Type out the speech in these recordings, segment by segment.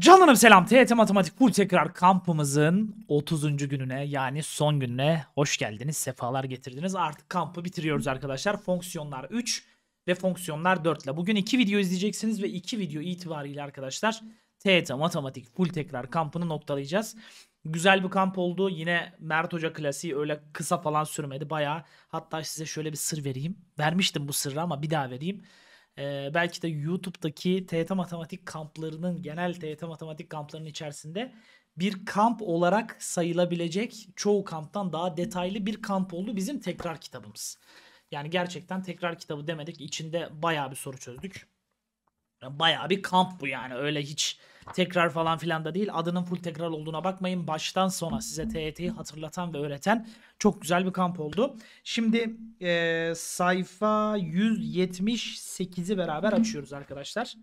Canlarım selam. TYT Matematik Full Tekrar kampımızın 30. gününe yani son gününe hoş geldiniz. Sefalar getirdiniz. Artık kampı bitiriyoruz arkadaşlar. Fonksiyonlar 3 ve fonksiyonlar 4 ile. Bugün 2 video izleyeceksiniz ve 2 video itibariyle arkadaşlar TYT Matematik Full Tekrar kampını noktalayacağız. Güzel bir kamp oldu. Yine Mert Hoca klasiği öyle kısa falan sürmedi. Bayağı hatta size şöyle bir sır vereyim. Vermiştim bu sırrı ama bir daha vereyim e, belki de YouTube'daki TYT matematik kamplarının genel TYT matematik kamplarının içerisinde bir kamp olarak sayılabilecek çoğu kamptan daha detaylı bir kamp oldu bizim tekrar kitabımız. Yani gerçekten tekrar kitabı demedik. İçinde bayağı bir soru çözdük. Bayağı bir kamp bu yani. Öyle hiç tekrar falan filan da değil. Adının full tekrar olduğuna bakmayın. Baştan sona size TYT'yi hatırlatan ve öğreten çok güzel bir kamp oldu. Şimdi e, sayfa 178'i beraber açıyoruz arkadaşlar.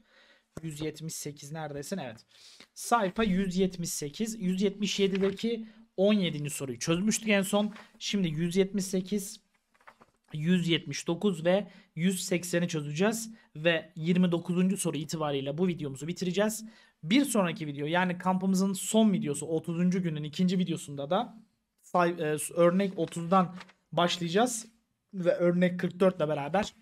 178 neredesin? Evet. Sayfa 178. 177'deki 17. soruyu çözmüştük en son. Şimdi 178 179 ve 180'i çözeceğiz ve 29. soru itibariyle bu videomuzu bitireceğiz. Bir sonraki video yani kampımızın son videosu 30. günün ikinci videosunda da e, örnek 30'dan başlayacağız ve örnek 44 ile beraber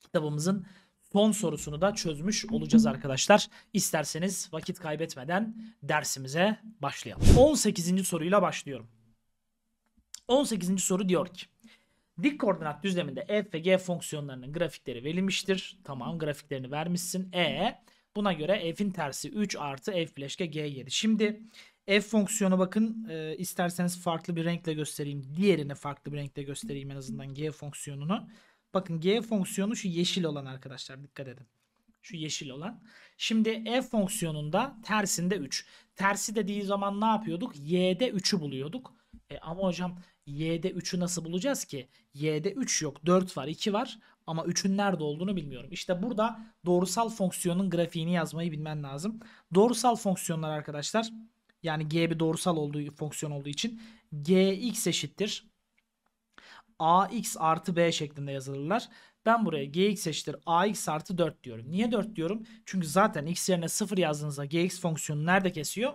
kitabımızın son sorusunu da çözmüş olacağız arkadaşlar. İsterseniz vakit kaybetmeden dersimize başlayalım. 18. soruyla başlıyorum. 18. soru diyor ki Dik koordinat düzleminde f ve g fonksiyonlarının grafikleri verilmiştir. Tamam grafiklerini vermişsin. E Buna göre f'in tersi 3 artı f bileşke g yeri. Şimdi f fonksiyonu bakın e, isterseniz farklı bir renkle göstereyim. Diğerini farklı bir renkle göstereyim en azından g fonksiyonunu. Bakın g fonksiyonu şu yeşil olan arkadaşlar dikkat edin. Şu yeşil olan. Şimdi f fonksiyonunda tersinde 3. Tersi dediği zaman ne yapıyorduk? y'de 3'ü buluyorduk. E, ama hocam y'de 3'ü nasıl bulacağız ki? y'de 3 yok 4 var 2 var ama 3'ün nerede olduğunu bilmiyorum. İşte burada doğrusal fonksiyonun grafiğini yazmayı bilmen lazım. Doğrusal fonksiyonlar arkadaşlar yani g bir doğrusal olduğu fonksiyon olduğu için gx eşittir ax artı b şeklinde yazılırlar. Ben buraya gx eşittir ax artı 4 diyorum. Niye 4 diyorum? Çünkü zaten x yerine 0 yazdığınızda gx fonksiyonu nerede kesiyor?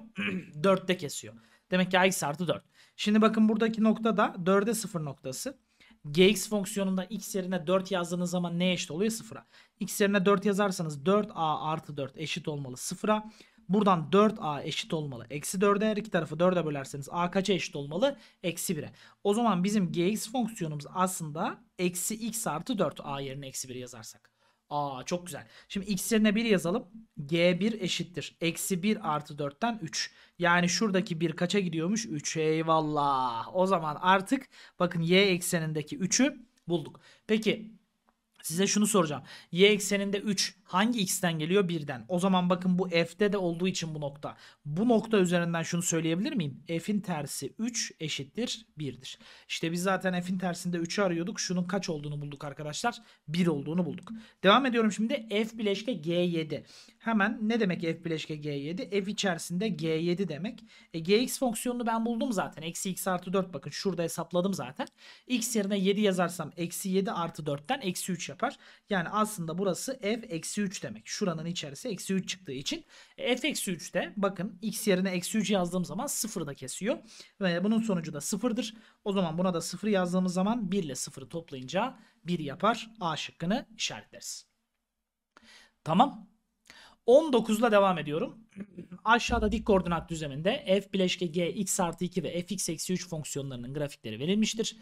4'te kesiyor. Demek ki ax artı 4. Şimdi bakın buradaki nokta da 4'e 0 noktası gx fonksiyonunda x yerine 4 yazdığınız zaman ne eşit oluyor? Sıfıra. x yerine 4 yazarsanız 4a artı 4 eşit olmalı sıfıra. Buradan 4a eşit olmalı. Eksi 4'e her iki tarafı 4'e bölerseniz a kaça eşit olmalı? Eksi 1'e. O zaman bizim gx fonksiyonumuz aslında eksi x artı 4a yerine eksi 1 yazarsak. Aa çok güzel. Şimdi x yerine 1 yazalım. G1 eşittir. Eksi 1 artı 4'ten 3. Yani şuradaki 1 kaça gidiyormuş? 3. Eyvallah. O zaman artık bakın y eksenindeki 3'ü bulduk. Peki size şunu soracağım. Y ekseninde 3 Hangi x'ten geliyor? Birden. O zaman bakın bu f'de de olduğu için bu nokta. Bu nokta üzerinden şunu söyleyebilir miyim? F'in tersi 3 eşittir 1'dir. İşte biz zaten f'in tersinde 3'ü arıyorduk. Şunun kaç olduğunu bulduk arkadaşlar? 1 olduğunu bulduk. Devam ediyorum şimdi. F bileşke G7. Hemen ne demek F bileşke G7? F içerisinde G7 demek. E, Gx fonksiyonunu ben buldum zaten. Eksi x artı 4 bakın şurada hesapladım zaten. X yerine 7 yazarsam eksi 7 artı 4'ten eksi 3 yapar. Yani aslında burası F eksi eksi 3 demek. Şuranın içerisi eksi 3 çıktığı için f eksi 3 de bakın x yerine eksi 3 yazdığım zaman 0 da kesiyor. Ve bunun sonucu da 0'dır. O zaman buna da 0 yazdığımız zaman 1 ile 0'ı toplayınca 1 yapar. A şıkkını işaretleriz. Tamam. 19'la devam ediyorum. Aşağıda dik koordinat düzleminde f bileşke g x artı 2 ve f x eksi 3 fonksiyonlarının grafikleri verilmiştir.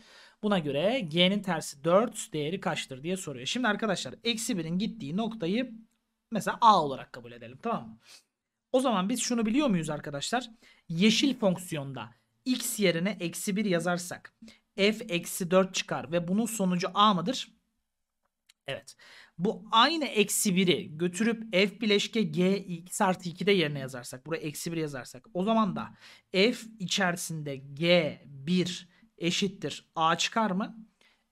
Buna göre g'nin tersi 4 değeri kaçtır diye soruyor. Şimdi arkadaşlar eksi 1'in gittiği noktayı mesela a olarak kabul edelim tamam mı? O zaman biz şunu biliyor muyuz arkadaşlar? Yeşil fonksiyonda x yerine eksi 1 yazarsak f eksi 4 çıkar ve bunun sonucu a mıdır? Evet. Bu aynı eksi 1'i götürüp f bileşke g x artı 2'de yerine yazarsak. Buraya eksi 1 yazarsak. O zaman da f içerisinde g 1 eşittir a çıkar mı?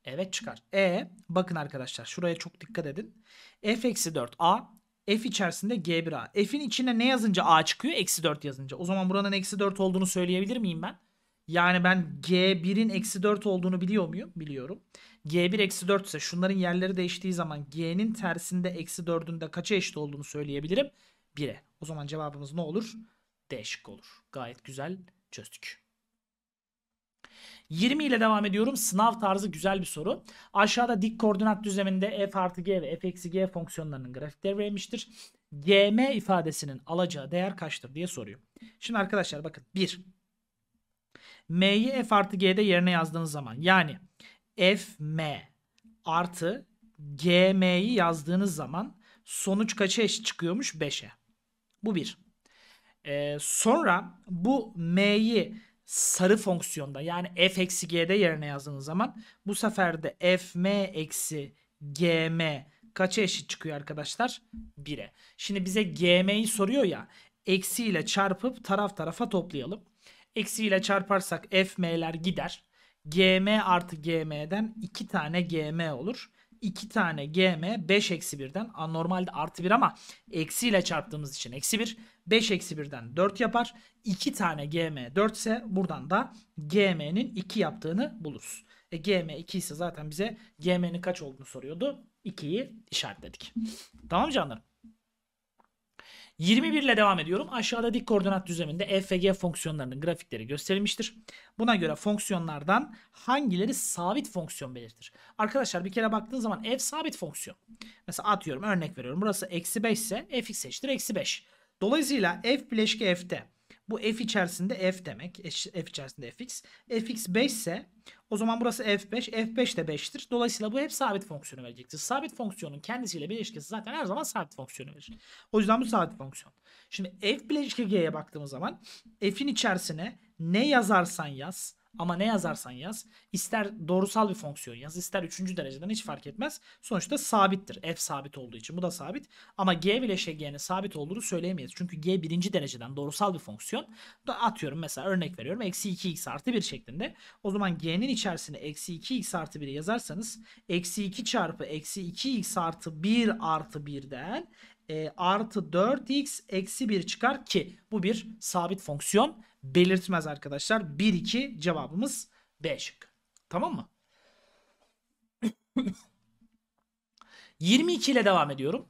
Evet çıkar. E bakın arkadaşlar şuraya çok dikkat edin. f eksi 4 a f içerisinde g1a. f'in içine ne yazınca a çıkıyor? Eksi 4 yazınca. O zaman buranın eksi 4 olduğunu söyleyebilir miyim ben? Yani ben g1'in eksi 4 olduğunu biliyor muyum? Biliyorum. G1 eksi 4 ise şunların yerleri değiştiği zaman G'nin tersinde eksi 4'ünde kaça eşit olduğunu söyleyebilirim? 1'e. O zaman cevabımız ne olur? D şıkkı olur. Gayet güzel çözdük. 20 ile devam ediyorum. Sınav tarzı güzel bir soru. Aşağıda dik koordinat düzleminde f artı g ve f eksi g fonksiyonlarının grafikleri verilmiştir. gm ifadesinin alacağı değer kaçtır diye soruyor. Şimdi arkadaşlar bakın 1. m'yi f artı g'de yerine yazdığınız zaman yani FM artı GM'yi yazdığınız zaman sonuç kaça eşit çıkıyormuş? 5'e. Bu bir. Ee, sonra bu M'yi sarı fonksiyonda yani f eksi g'de yerine yazdığınız zaman bu sefer de fm eksi gm kaça eşit çıkıyor arkadaşlar? 1'e. Şimdi bize gm'yi soruyor ya eksiyle çarpıp taraf tarafa toplayalım. Eksiyle çarparsak fm'ler gider. GM artı GM'den 2 tane GM olur. 2 tane GM 5 eksi 1'den normalde artı 1 ama eksiyle çarptığımız için eksi 1. 5 eksi 1'den 4 yapar. 2 tane GM 4 ise buradan da GM'nin 2 yaptığını buluruz. E, GM 2 ise zaten bize GM'nin kaç olduğunu soruyordu. 2'yi işaretledik. Tamam canlarım. 21 ile devam ediyorum. Aşağıda dik koordinat düzleminde EFG fonksiyonlarının grafikleri gösterilmiştir. Buna göre fonksiyonlardan hangileri sabit fonksiyon belirtir? Arkadaşlar bir kere baktığınız zaman f sabit fonksiyon. Mesela atıyorum örnek veriyorum. Burası eksi 5 ise fx eşittir eksi 5. Dolayısıyla f bileşke f'te bu f içerisinde f demek. E, f içerisinde fx. fx 5 ise o zaman burası f5. f5 de 5'tir. Dolayısıyla bu hep sabit fonksiyonu verecektir. Sabit fonksiyonun kendisiyle bir ilişkisi zaten her zaman sabit fonksiyonu verir. O yüzden bu sabit fonksiyon. Şimdi f bileşke g'ye baktığımız zaman f'in içerisine ne yazarsan yaz ama ne yazarsan yaz. ister doğrusal bir fonksiyon yaz. ister üçüncü dereceden hiç fark etmez. Sonuçta sabittir. F sabit olduğu için. Bu da sabit. Ama G bileşe G'nin sabit olduğunu söyleyemeyiz. Çünkü G birinci dereceden doğrusal bir fonksiyon. Da atıyorum mesela örnek veriyorum. Eksi 2x artı 1 şeklinde. O zaman G'nin içerisine eksi 2x artı 1'i yazarsanız eksi 2 çarpı eksi 2x artı 1 artı 1'den e, artı 4x eksi 1 çıkar ki bu bir sabit fonksiyon belirtmez arkadaşlar. 1 2 cevabımız B şık Tamam mı? 22 ile devam ediyorum.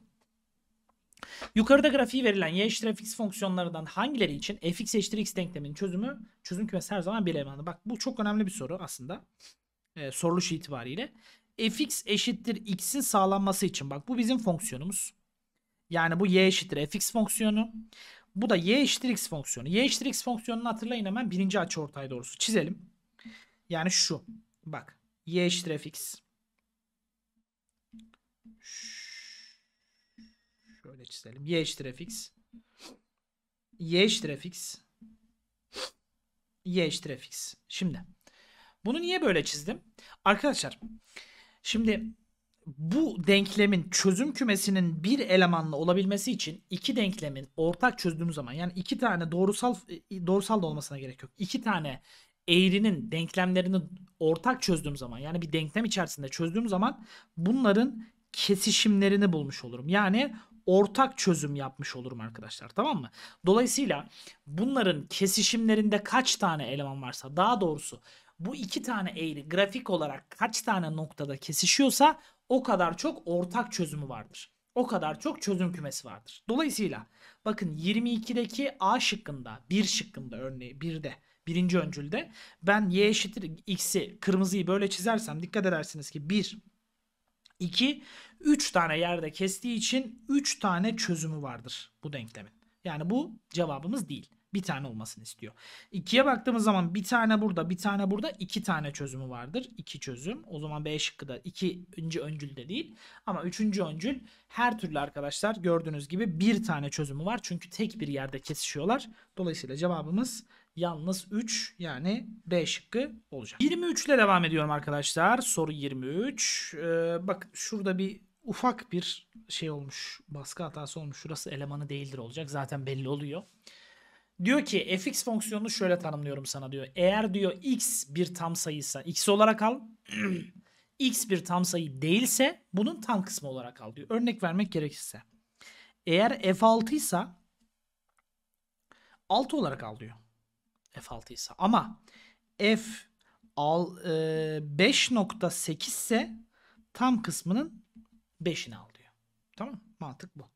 Yukarıda grafiği verilen y eşittir fx fonksiyonlarından hangileri için fx eşittir x denkleminin çözümü çözüm kümesi her zaman bir elemanı. Bak bu çok önemli bir soru aslında. Ee, soruluşu itibariyle. fx eşittir x'in sağlanması için bak bu bizim fonksiyonumuz. Yani bu y eşittir fx fonksiyonu. Bu da y eşittir x fonksiyonu. Y eşittir x fonksiyonunu hatırlayın hemen birinci açı ortay doğrusu çizelim. Yani şu. Bak y eşittir fx. Şöyle çizelim. Y eşittir fx. Y eşittir fx. Y eşittir fx. Şimdi. Bunu niye böyle çizdim? Arkadaşlar. Şimdi bu denklemin çözüm kümesinin bir elemanlı olabilmesi için iki denklemin ortak çözdüğüm zaman yani iki tane doğrusal e, doğrusal da olmasına gerek yok. İki tane eğrinin denklemlerini ortak çözdüğüm zaman yani bir denklem içerisinde çözdüğüm zaman bunların kesişimlerini bulmuş olurum. Yani ortak çözüm yapmış olurum arkadaşlar tamam mı? Dolayısıyla bunların kesişimlerinde kaç tane eleman varsa daha doğrusu bu iki tane eğri grafik olarak kaç tane noktada kesişiyorsa o kadar çok ortak çözümü vardır. O kadar çok çözüm kümesi vardır. Dolayısıyla bakın 22'deki A şıkkında, 1 şıkkında örneği 1'de birinci öncülde ben y eşittir x'i kırmızıyı böyle çizersem dikkat edersiniz ki 1 2 3 tane yerde kestiği için 3 tane çözümü vardır bu denklemin. Yani bu cevabımız değil. Bir tane olmasını istiyor. İkiye baktığımız zaman bir tane burada, bir tane burada iki tane çözümü vardır. İki çözüm. O zaman B şıkkı da ikinci öncül de değil. Ama üçüncü öncül her türlü arkadaşlar gördüğünüz gibi bir tane çözümü var. Çünkü tek bir yerde kesişiyorlar. Dolayısıyla cevabımız yalnız 3 yani B şıkkı olacak. 23 ile devam ediyorum arkadaşlar. Soru 23. Ee, bak şurada bir ufak bir şey olmuş. Baskı hatası olmuş. Şurası elemanı değildir olacak. Zaten belli oluyor. Diyor ki fx fonksiyonunu şöyle tanımlıyorum sana diyor. Eğer diyor x bir tam sayıysa x olarak al. x bir tam sayı değilse bunun tam kısmı olarak al diyor. Örnek vermek gerekirse. Eğer f6 ise 6 olarak al diyor. f6 ise ama f 5.8 e, ise tam kısmının 5'ini al diyor. Tamam Mantık bu.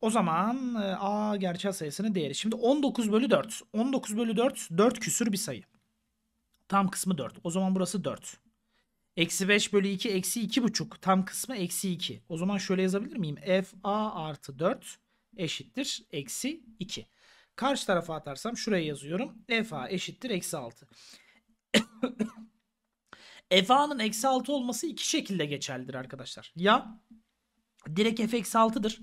O zaman e, a gerçel sayısının değeri. Şimdi 19 bölü 4. 19 bölü 4 4 küsür bir sayı. Tam kısmı 4. O zaman burası 4. Eksi 5 bölü 2 eksi 2 buçuk. Tam kısmı eksi 2. O zaman şöyle yazabilir miyim? F a artı 4 eşittir eksi 2. Karşı tarafa atarsam şuraya yazıyorum. F a eşittir eksi 6. F a'nın eksi 6 olması iki şekilde geçerlidir arkadaşlar. Ya direkt f eksi 6'dır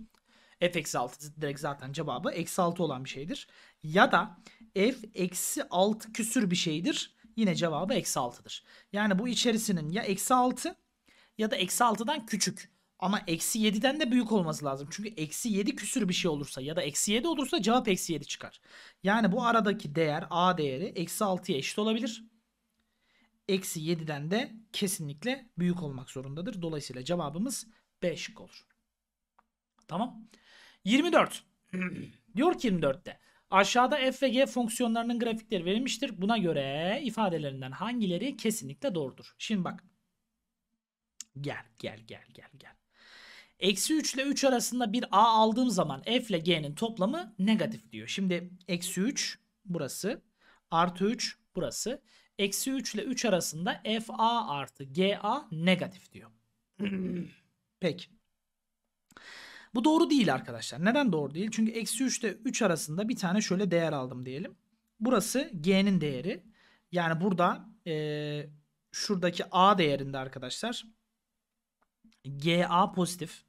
f eksi 6 direkt zaten cevabı eksi 6 olan bir şeydir. Ya da f eksi 6 küsür bir şeydir. Yine cevabı eksi 6'dır. Yani bu içerisinin ya eksi 6 ya da eksi 6'dan küçük. Ama eksi 7'den de büyük olması lazım. Çünkü eksi 7 küsür bir şey olursa ya da eksi 7 olursa cevap eksi 7 çıkar. Yani bu aradaki değer a değeri eksi 6'ya eşit olabilir. Eksi 7'den de kesinlikle büyük olmak zorundadır. Dolayısıyla cevabımız B şık olur. Tamam. 24. Diyor ki 24'te. Aşağıda f ve g fonksiyonlarının grafikleri verilmiştir. Buna göre ifadelerinden hangileri kesinlikle doğrudur? Şimdi bak. Gel gel gel gel gel. Eksi 3 ile 3 arasında bir a aldığım zaman f ile g'nin toplamı negatif diyor. Şimdi eksi 3 burası. Artı 3 burası. Eksi 3 ile 3 arasında f a artı g a negatif diyor. Peki. Bu doğru değil arkadaşlar. Neden doğru değil? Çünkü eksi 3 ile 3 arasında bir tane şöyle değer aldım diyelim. Burası g'nin değeri. Yani burada e, şuradaki a değerinde arkadaşlar GA pozitif.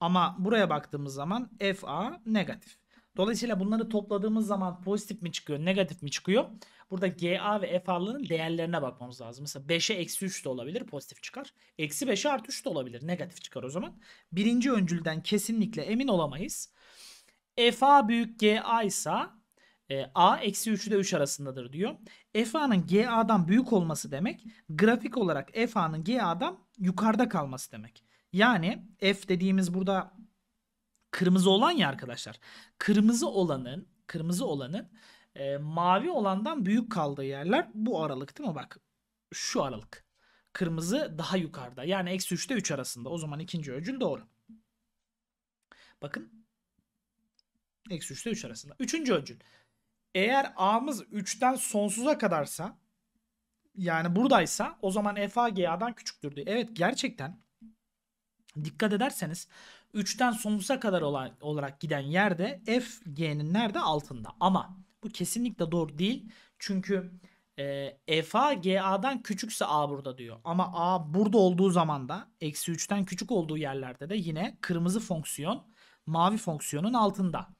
Ama buraya baktığımız zaman FA negatif. Dolayısıyla bunları topladığımız zaman pozitif mi çıkıyor, negatif mi çıkıyor? Burada GA ve FA'ların değerlerine bakmamız lazım. Mesela 5'e eksi 3 de olabilir pozitif çıkar. Eksi 5'e artı 3 de olabilir negatif çıkar o zaman. Birinci öncülden kesinlikle emin olamayız. FA büyük GA ise e, A eksi 3'ü de 3 arasındadır diyor. FA'nın GA'dan büyük olması demek grafik olarak FA'nın GA'dan yukarıda kalması demek. Yani F dediğimiz burada kırmızı olan ya arkadaşlar. Kırmızı olanın kırmızı olanın e, mavi olandan büyük kaldığı yerler bu aralık değil mi? Bak şu aralık. Kırmızı daha yukarıda. Yani eksi 3 ile 3 arasında. O zaman ikinci öcül doğru. Bakın. Eksi 3 ile 3 arasında. Üçüncü öcül. Eğer a'mız 3'ten sonsuza kadarsa yani buradaysa o zaman f a g a'dan küçüktür diye. Evet gerçekten dikkat ederseniz 3'ten sonsuza kadar olan, olarak giden yerde f g'nin nerede altında. Ama bu kesinlikle doğru değil. Çünkü e, FA GA'dan küçükse A burada diyor. Ama A burada olduğu zaman da eksi 3'ten küçük olduğu yerlerde de yine kırmızı fonksiyon mavi fonksiyonun altında.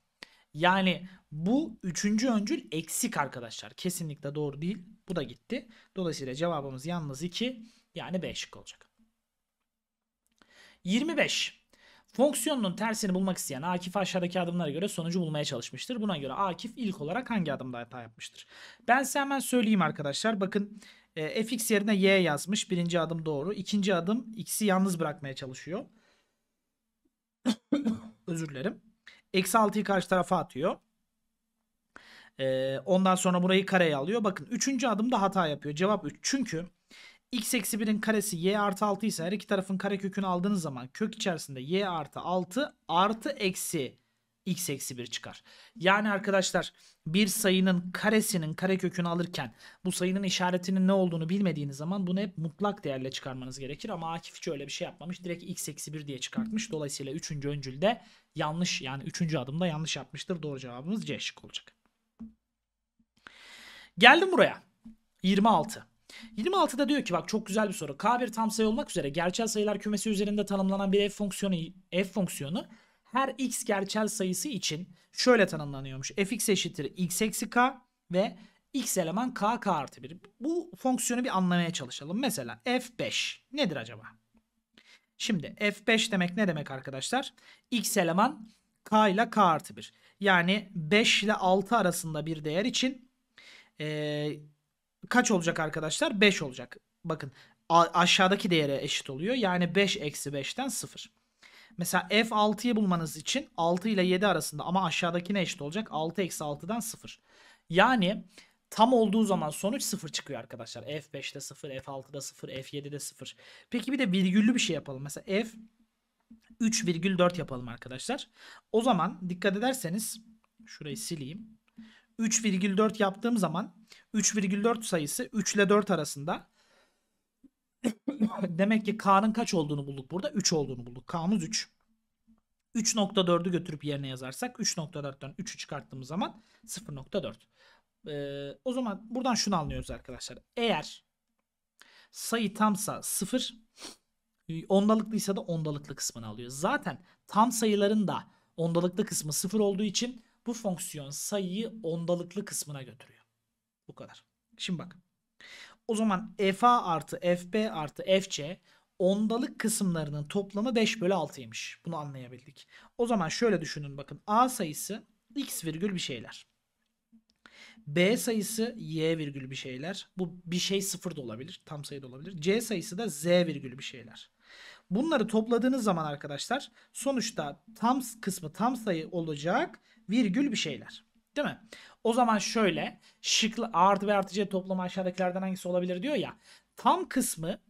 Yani bu üçüncü öncül eksik arkadaşlar. Kesinlikle doğru değil. Bu da gitti. Dolayısıyla cevabımız yalnız 2 yani B şık olacak. 25. Fonksiyonun tersini bulmak isteyen Akif aşağıdaki adımlara göre sonucu bulmaya çalışmıştır. Buna göre Akif ilk olarak hangi adımda hata yapmıştır? Ben size hemen söyleyeyim arkadaşlar. Bakın e, fx yerine y yazmış. Birinci adım doğru. İkinci adım x'i yalnız bırakmaya çalışıyor. Özür dilerim. Eksi 6'yı karşı tarafa atıyor. E, ondan sonra burayı kareye alıyor. Bakın üçüncü adımda hata yapıyor. Cevap 3. Çünkü x eksi 1'in karesi y artı 6 ise her iki tarafın kare kökünü aldığınız zaman kök içerisinde y artı 6 artı eksi x eksi 1 çıkar. Yani arkadaşlar bir sayının karesinin kare kökünü alırken bu sayının işaretinin ne olduğunu bilmediğiniz zaman bunu hep mutlak değerle çıkarmanız gerekir. Ama Akif hiç öyle bir şey yapmamış. Direkt x eksi 1 diye çıkartmış. Dolayısıyla 3. öncülde yanlış yani 3. adımda yanlış yapmıştır. Doğru cevabımız C şık olacak. Geldim buraya. 26. 26'da diyor ki bak çok güzel bir soru. K1 tam sayı olmak üzere gerçel sayılar kümesi üzerinde tanımlanan bir f fonksiyonu f fonksiyonu her x gerçel sayısı için şöyle tanımlanıyormuş. fx eşittir x eksi k ve x eleman k k artı 1. Bu fonksiyonu bir anlamaya çalışalım. Mesela f5 nedir acaba? Şimdi f5 demek ne demek arkadaşlar? x eleman k ile k artı 1. Yani 5 ile 6 arasında bir değer için e, kaç olacak arkadaşlar? 5 olacak. Bakın aşağıdaki değere eşit oluyor. Yani 5 eksi 5'ten 0. Mesela f6'yı bulmanız için 6 ile 7 arasında ama aşağıdakine eşit olacak. 6 eksi 6'dan 0. Yani tam olduğu zaman sonuç 0 çıkıyor arkadaşlar. f5'te 0, f6'da 0, f7'de 0. Peki bir de virgüllü bir şey yapalım. Mesela f 3,4 yapalım arkadaşlar. O zaman dikkat ederseniz şurayı sileyim. 3,4 yaptığım zaman 3,4 sayısı 3 ile 4 arasında. Demek ki K'nın kaç olduğunu bulduk burada? 3 olduğunu bulduk. K'mız 3. 3.4'ü götürüp yerine yazarsak 3.4'ten 3'ü çıkarttığımız zaman 0.4. Ee, o zaman buradan şunu anlıyoruz arkadaşlar. Eğer sayı tamsa 0, ondalıklıysa da ondalıklı kısmını alıyor. Zaten tam sayıların da ondalıklı kısmı 0 olduğu için bu fonksiyon sayıyı ondalıklı kısmına götürüyor. Bu kadar. Şimdi bak. O zaman fa artı fb artı fc ondalık kısımlarının toplamı 5 bölü 6'ymış. Bunu anlayabildik. O zaman şöyle düşünün bakın. A sayısı x virgül bir şeyler. B sayısı y virgül bir şeyler. Bu bir şey sıfır da olabilir. Tam sayı da olabilir. C sayısı da z virgül bir şeyler. Bunları topladığınız zaman arkadaşlar sonuçta tam kısmı tam sayı olacak virgül bir şeyler. Değil mi? O zaman şöyle şıklı A artı B artı C toplamı aşağıdakilerden hangisi olabilir diyor ya. Tam kısmı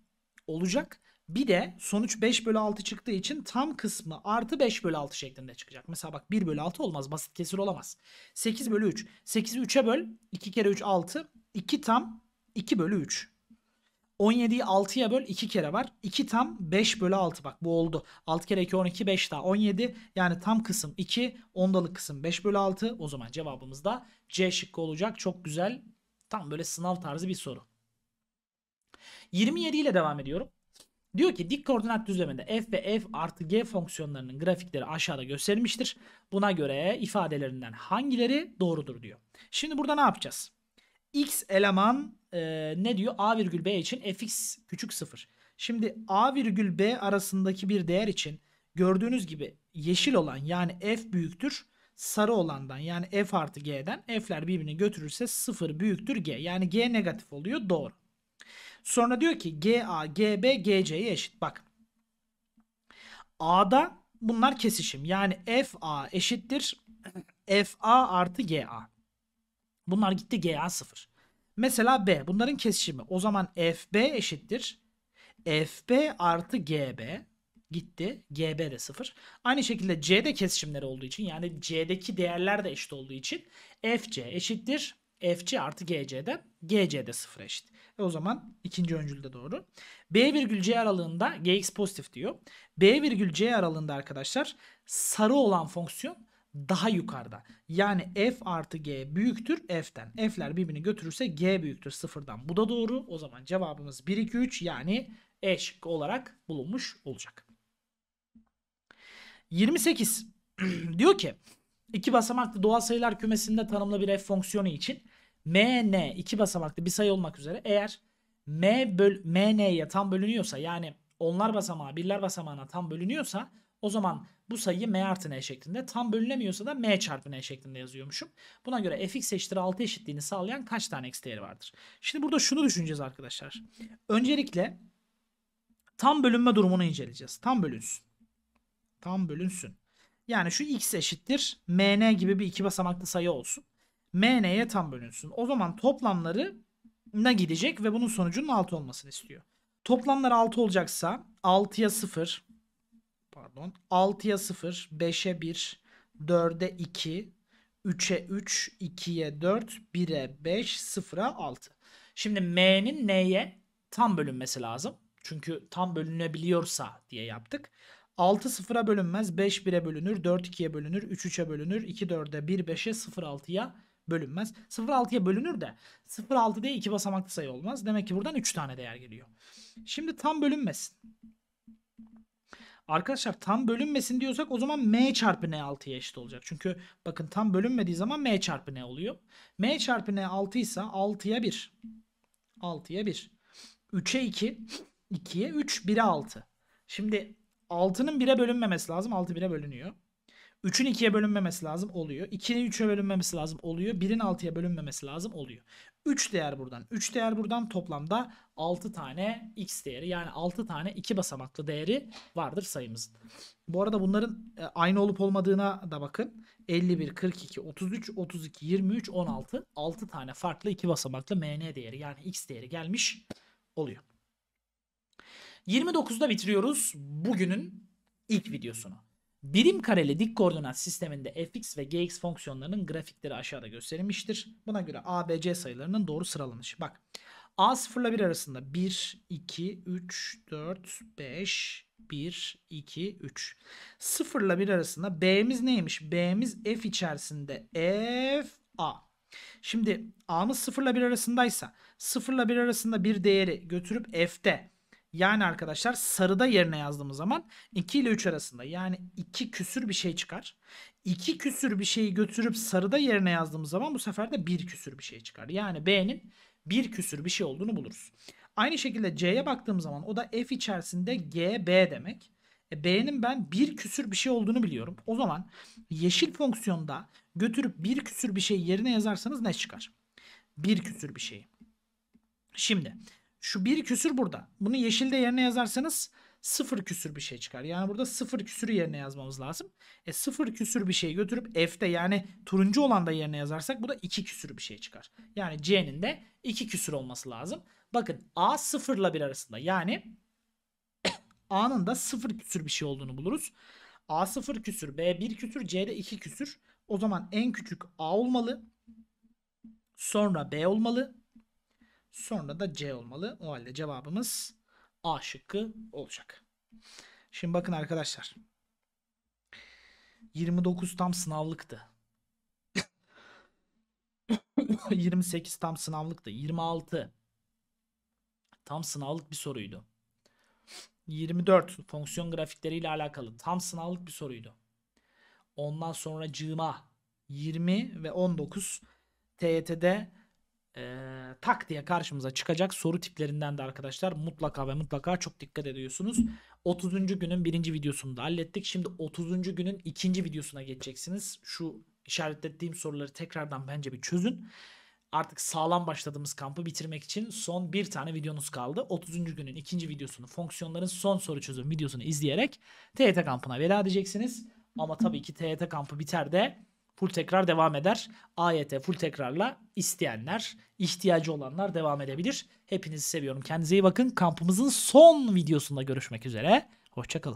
olacak. Bir de sonuç 5 bölü 6 çıktığı için tam kısmı artı 5 bölü 6 şeklinde çıkacak. Mesela bak 1 bölü 6 olmaz. Basit kesir olamaz. 8 bölü 3. 8'i 3'e böl. 2 kere 3 6. 2 tam 2 bölü 3. 17'yi 6'ya böl 2 kere var. 2 tam 5 bölü 6 bak bu oldu. 6 kere 2 12 5 daha 17 yani tam kısım 2 ondalık kısım 5 bölü 6 o zaman cevabımız da C şıkkı olacak. Çok güzel tam böyle sınav tarzı bir soru. 27 ile devam ediyorum. Diyor ki dik koordinat düzleminde f ve f artı g fonksiyonlarının grafikleri aşağıda gösterilmiştir. Buna göre ifadelerinden hangileri doğrudur diyor. Şimdi burada ne yapacağız? x eleman e, ne diyor? A virgül B için fx küçük sıfır. Şimdi A virgül B arasındaki bir değer için gördüğünüz gibi yeşil olan yani f büyüktür sarı olandan yani f artı g'den f'ler birbirini götürürse 0 büyüktür g. Yani g negatif oluyor doğru. Sonra diyor ki g g a b g c'ye eşit. Bak. A'da bunlar kesişim. Yani f a eşittir. f a artı g a. Bunlar gitti g a 0. Mesela B. Bunların kesişimi. O zaman FB eşittir. FB artı GB gitti. GB de 0. Aynı şekilde C'de kesişimleri olduğu için yani C'deki değerler de eşit olduğu için FC eşittir. FC artı GC'den GC'de 0 eşit. E o zaman ikinci öncül de doğru. B virgül C aralığında GX pozitif diyor. B virgül C aralığında arkadaşlar sarı olan fonksiyon daha yukarıda. Yani f artı g büyüktür f'ten. F'ler birbirini götürürse g büyüktür sıfırdan. Bu da doğru. O zaman cevabımız 1, 2, 3 yani e şıkkı olarak bulunmuş olacak. 28. diyor ki iki basamaklı doğal sayılar kümesinde tanımlı bir f fonksiyonu için m, n iki basamaklı bir sayı olmak üzere eğer m, böl m n'ye tam bölünüyorsa yani onlar basamağı birler basamağına tam bölünüyorsa o zaman bu sayıyı m artı n şeklinde tam bölünemiyorsa da m çarpı n şeklinde yazıyormuşum. Buna göre fx eşittir 6 eşitliğini sağlayan kaç tane x değeri vardır? Şimdi burada şunu düşüneceğiz arkadaşlar. Öncelikle tam bölünme durumunu inceleyeceğiz. Tam bölünsün. Tam bölünsün. Yani şu x eşittir mn gibi bir iki basamaklı sayı olsun. mn'ye tam bölünsün. O zaman toplamları ne gidecek ve bunun sonucunun 6 olmasını istiyor. Toplamlar 6 olacaksa 6'ya 0, pardon 6'ya 0, 5'e 1, 4'e 2, 3'e 3, 2'ye 4, 1'e 5, 0'a 6. Şimdi m'nin n'ye tam bölünmesi lazım. Çünkü tam bölünebiliyorsa diye yaptık. 6 0'a bölünmez, 5 1'e bölünür, 4 2'ye bölünür, 3 3'e bölünür, 2 4'e, 1 5'e, 0 6'ya bölünmez. 0 6'ya bölünür de 0 6 diye 2 basamaklı sayı olmaz. Demek ki buradan 3 tane değer geliyor. Şimdi tam bölünmesin. Arkadaşlar tam bölünmesin diyorsak o zaman m çarpı n 6'ya eşit olacak. Çünkü bakın tam bölünmediği zaman m çarpı n oluyor. m çarpı n 6 ise 6'ya 1. 6'ya 1. 3'e 2. 2'ye 3. 1'e 6. Şimdi 6'nın 1'e bölünmemesi lazım. 6 1'e bölünüyor. 3'ün 2'ye bölünmemesi lazım oluyor. 2'nin 3'e bölünmemesi lazım oluyor. 1'in 6'ya bölünmemesi lazım oluyor. 3 değer buradan. 3 değer buradan toplamda 6 tane x değeri yani 6 tane 2 basamaklı değeri vardır sayımızın. Bu arada bunların e, aynı olup olmadığına da bakın. 51, 42, 33, 32, 23, 16. 6 tane farklı 2 basamaklı mn değeri yani x değeri gelmiş oluyor. 29'da bitiriyoruz bugünün ilk videosunu. Birim kareli dik koordinat sisteminde fx ve gx fonksiyonlarının grafikleri aşağıda gösterilmiştir. Buna göre abc sayılarının doğru sıralanışı. Bak a 0 ile 1 arasında 1, 2, 3, 4, 5, 1, 2, 3. 0 ile 1 arasında b'miz neymiş? b'miz f içerisinde f a. Şimdi a'mız 0 ile 1 arasındaysa 0 ile 1 arasında bir değeri götürüp f'te yani arkadaşlar sarıda yerine yazdığımız zaman 2 ile 3 arasında yani 2 küsür bir şey çıkar. 2 küsür bir şeyi götürüp sarıda yerine yazdığımız zaman bu sefer de 1 küsür bir şey çıkar. Yani B'nin 1 küsür bir şey olduğunu buluruz. Aynı şekilde C'ye baktığım zaman o da F içerisinde G, B demek. E, B'nin ben bir küsür bir şey olduğunu biliyorum. O zaman yeşil fonksiyonda götürüp bir küsür bir şey yerine yazarsanız ne çıkar? Bir küsür bir şey. Şimdi şu bir küsür burada. Bunu yeşilde yerine yazarsanız sıfır küsür bir şey çıkar. Yani burada sıfır küsürü yerine yazmamız lazım. E sıfır küsür bir şey götürüp F'de yani turuncu olan da yerine yazarsak bu da iki küsür bir şey çıkar. Yani C'nin de iki küsür olması lazım. Bakın A sıfırla bir arasında yani A'nın da sıfır küsür bir şey olduğunu buluruz. A sıfır küsür, B bir küsür, C de iki küsür. O zaman en küçük A olmalı. Sonra B olmalı. Sonra da C olmalı. O halde cevabımız A şıkkı olacak. Şimdi bakın arkadaşlar. 29 tam sınavlıktı. 28 tam sınavlıktı. 26 tam sınavlık bir soruydu. 24 fonksiyon grafikleriyle alakalı tam sınavlık bir soruydu. Ondan sonra cığma 20 ve 19 TYT'de e, tak diye karşımıza çıkacak soru tiplerinden de arkadaşlar mutlaka ve mutlaka çok dikkat ediyorsunuz. 30. günün birinci videosunu da hallettik. Şimdi 30. günün ikinci videosuna geçeceksiniz. Şu işaretlediğim soruları tekrardan bence bir çözün. Artık sağlam başladığımız kampı bitirmek için son bir tane videonuz kaldı. 30. günün ikinci videosunu, fonksiyonların son soru çözüm videosunu izleyerek TYT kampına veda edeceksiniz. Ama tabii ki TYT kampı biter de Full tekrar devam eder. ayete full tekrarla isteyenler, ihtiyacı olanlar devam edebilir. Hepinizi seviyorum. Kendinize iyi bakın. Kampımızın son videosunda görüşmek üzere. Hoşçakalın.